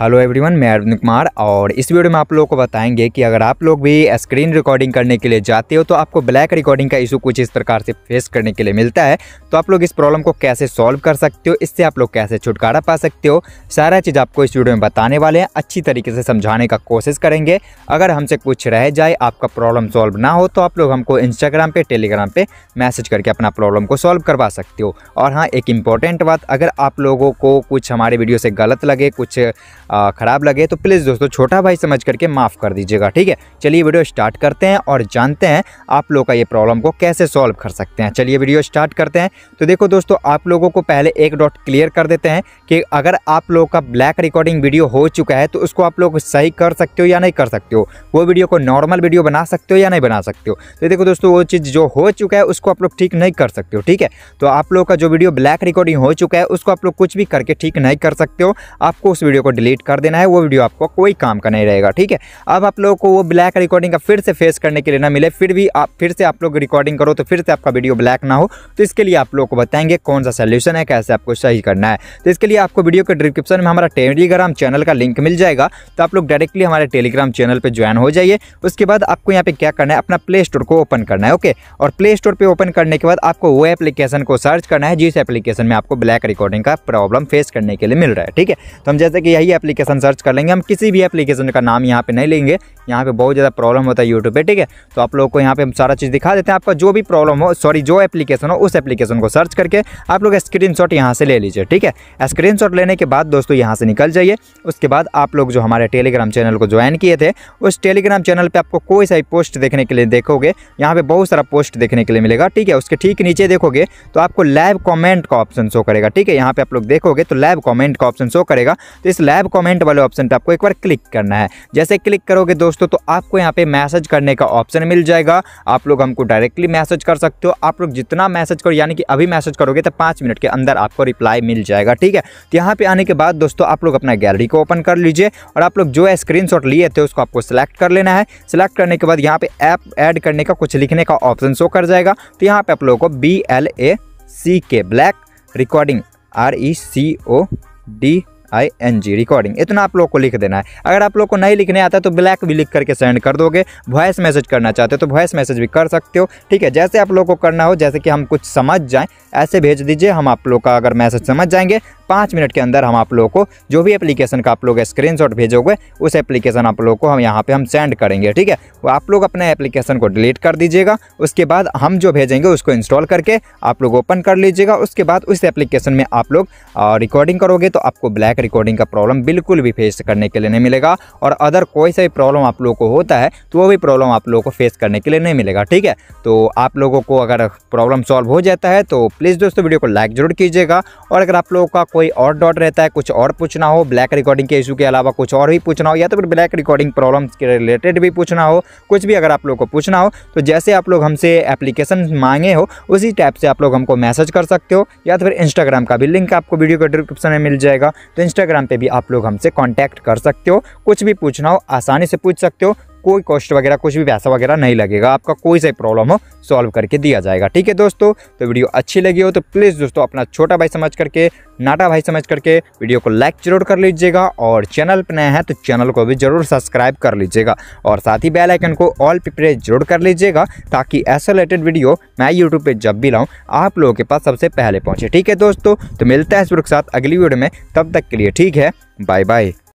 hello everyone मैं अरविंद कुमार और इस वीडियो में आप लोगों को बताएंगे कि अगर आप लोग भी स्क्रीन रिकॉर्डिंग करने के लिए जाते हो तो आपको ब्लैक रिकॉर्डिंग का इशू कुछ इस प्रकार से फेस करने के लिए मिलता है तो आप लोग इस प्रॉब्लम को कैसे सॉल्व कर सकते हो इससे आप लोग कैसे छुटकारा पा सकते हो सारा चीज़ आपको इस वीडियो में बताने वाले हैं अच्छी तरीके से समझाने का कोशिश करेंगे अगर हमसे कुछ रह जाए आपका प्रॉब्लम सॉल्व ना हो तो आप लोग हमको इंस्टाग्राम पर टेलीग्राम पर मैसेज करके अपना प्रॉब्लम को सॉल्व करवा सकते हो और हाँ एक इम्पॉर्टेंट बात अगर आप लोगों को कुछ हमारे वीडियो से गलत लगे कुछ ख़राब लगे तो प्लीज़ दोस्तों छोटा भाई समझ करके माफ़ कर दीजिएगा ठीक है चलिए वीडियो स्टार्ट करते हैं और जानते हैं आप लोग का ये प्रॉब्लम को कैसे सॉल्व कर सकते हैं चलिए वीडियो स्टार्ट करते हैं तो देखो दोस्तों आप लोगों को पहले एक डॉट क्लियर कर देते हैं कि अगर आप लोग का ब्लैक रिकॉर्डिंग वीडियो हो चुका है तो उसको आप लोग सही कर सकते हो या नहीं कर सकते हो वो वीडियो को नॉर्मल वीडियो बना सकते हो या नहीं बना सकते हो तो देखो दोस्तों वो चीज़ जो हो चुका है उसको आप लोग ठीक नहीं कर सकते हो ठीक है तो आप लोग का जो वीडियो ब्लैक रिकॉर्डिंग हो चुका है उसको आप लोग कुछ भी करके ठीक नहीं कर सकते हो आपको उस वीडियो को डिलीट डिलीट कर देना है वो वीडियो आपको कोई काम का नहीं रहेगा ठीक है अब आप लोगों को वो ब्लैक रिकॉर्डिंग का फिर से फेस करने के लिए ना मिले फिर भी आप फिर से आप लोग रिकॉर्डिंग करो तो फिर से आपका वीडियो ब्लैक ना हो तो इसके लिए आप लोग को बताएंगे कौन सा सोल्यूशन है कैसे आपको सही करना है तो इसके लिए आपको वीडियो के डिस्क्रिप्शन में हमारा टेलीग्राम चैनल का लिंक मिल जाएगा तो आप लोग डायरेक्टली हमारे टेलीग्राम चैनल पर ज्वाइन हो जाइए उसके बाद आपको यहाँ पे क्या करना है अपना प्ले स्टोर को ओपन करना है ओके और प्ले स्टोर पर ओपन करने के बाद आपको वो एप्लीकेशन को सर्च करना है जिस एप्लीकेशन में आपको ब्लैक रिकॉर्डिंग का प्रॉब्लम फेस करने के लिए मिल रहा है ठीक है तो हम जैसे कि यही एप्लीकेशन सर्च कर लेंगे हम किसी भी एप्लीकेशन का नाम यहाँ पे नहीं लेंगे यहाँ पे बहुत ज़्यादा प्रॉब्लम होता है यूट्यूब पे ठीक है तो आप लोग को यहाँ पे हम सारा चीज़ दिखा देते हैं आपका जो भी प्रॉब्लम हो सॉरी जो एप्लीकेशन हो उस एप्लीकेशन को सर्च करके आप लोग स्क्रीन शॉट यहाँ से ले लीजिए ठीक है स्क्रीन लेने के बाद दोस्तों यहाँ से निकल जाइए उसके बाद आप लोग जो हमारे टेलीग्राम चैनल को ज्वाइन किए थे उस टेलीग्राम चैनल पर आपको कोई सा पोस्ट देखने के लिए देखोगे यहाँ पर बहुत सारा पोस्ट देखने के लिए मिलेगा ठीक है उसके ठीक नीचे देखोगे तो आपको लाइव कॉमेंट का ऑप्शन शो करेगा ठीक है यहाँ पर आप लोग देखोगे तो लाइव कॉमेंट का ऑप्शन शो करेगा तो इस लाइव कॉमेंट वाले ऑप्शन पर आपको एक बार क्लिक करना है जैसे क्लिक करोगे दोस्तों दोस्तों तो आपको यहाँ पे मैसेज करने का ऑप्शन मिल जाएगा आप लोग हमको डायरेक्टली मैसेज कर सकते हो आप लोग जितना मैसेज करो यानी कि अभी मैसेज करोगे तो पाँच मिनट के अंदर आपको रिप्लाई मिल जाएगा ठीक है तो यहाँ पे आने के बाद दोस्तों आप लोग अपना गैलरी को ओपन कर लीजिए और आप लोग जो है स्क्रीन लिए थे उसको आपको सेलेक्ट कर लेना है सेलेक्ट करने के बाद यहाँ पे ऐप ऐड करने का कुछ लिखने का ऑप्शन शो कर जाएगा तो यहाँ पर आप लोगों को बी एल ए सी के black recording R E C O D I N G recording इतना आप लोग को लिख देना है अगर आप लोग को नहीं लिखने आता तो ब्लैक भी लिख करके सेंड कर दोगे वॉइस मैसेज करना चाहते हो तो वॉइस मैसेज भी कर सकते हो ठीक है जैसे आप लोग को करना हो जैसे कि हम कुछ समझ जाएँ ऐसे भेज दीजिए हम आप लोग का अगर मैसेज समझ जाएंगे पाँच मिनट के अंदर हम आप लोगों को जो भी एप्लीकेशन का आप लोग स्क्रीन भेजोगे उस एप्लीकेशन आप लोग को हम यहाँ पर हम सेंड करेंगे ठीक है वो आप लोग अपने एप्लीकेशन को डिलीट कर दीजिएगा उसके बाद हम जो भेजेंगे उसको इंस्टॉल करके आप लोग ओपन कर लीजिएगा उसके बाद उस एप्लीकेशन में आप लोग रिकॉर्डिंग करोगे तो आपको ब्लैक रिकॉर्डिंग का प्रॉब्लम बिल्कुल भी फेस करने के लिए नहीं मिलेगा और अदर कोई सा भी प्रॉब्लम आप लोग को होता है तो वो भी प्रॉब्लम आप लोगों को फेस करने के लिए नहीं मिलेगा ठीक है तो आप लोगों को अगर प्रॉब्लम सॉल्व हो जाता है तो प्लीज़ दोस्तों वीडियो को लाइक जरूर कीजिएगा और अगर आप लोगों का कोई और डॉट रहता है कुछ और पूछना हो ब्लैक रिकॉर्डिंग के इशू के अलावा कुछ और भी पूछना हो या तो फिर ब्लैक रिकॉर्डिंग प्रॉब्लम के रिलेटेड भी पूछना हो कुछ भी अगर आप लोग को पूछना हो तो जैसे आप लोग हमसे एप्लीकेशन मांगे हो उसी टाइप से आप लोग हमको मैसेज कर सकते हो या तो फिर इंस्टाग्राम का भी लिंक आपको वीडियो के डिस्क्रिप्शन में मिल जाएगा तो इंस्टाग्राम पर भी आप लोग हमसे कॉन्टैक्ट कर सकते हो कुछ भी पूछना हो आसानी से पूछ सकते हो कोई कॉस्ट वगैरह कुछ भी पैसा वगैरह नहीं लगेगा आपका कोई सा प्रॉब्लम हो सॉल्व करके दिया जाएगा ठीक है दोस्तों तो वीडियो अच्छी लगी हो तो प्लीज़ दोस्तों अपना छोटा भाई समझ करके नाटा भाई समझ करके वीडियो को लाइक जरूर कर लीजिएगा और चैनल पर नया है तो चैनल को भी जरूर सब्सक्राइब कर लीजिएगा और साथ ही बेल आइकन को ऑल पे प्रेस जरूर कर लीजिएगा ताकि ऐसा रिलेटेड वीडियो मैं यूट्यूब पे जब भी लाऊं आप लोगों के पास सबसे पहले पहुंचे ठीक है दोस्तों तो मिलता है इस वीडियो के साथ अगली वीडियो में तब तक के लिए ठीक है बाय बाय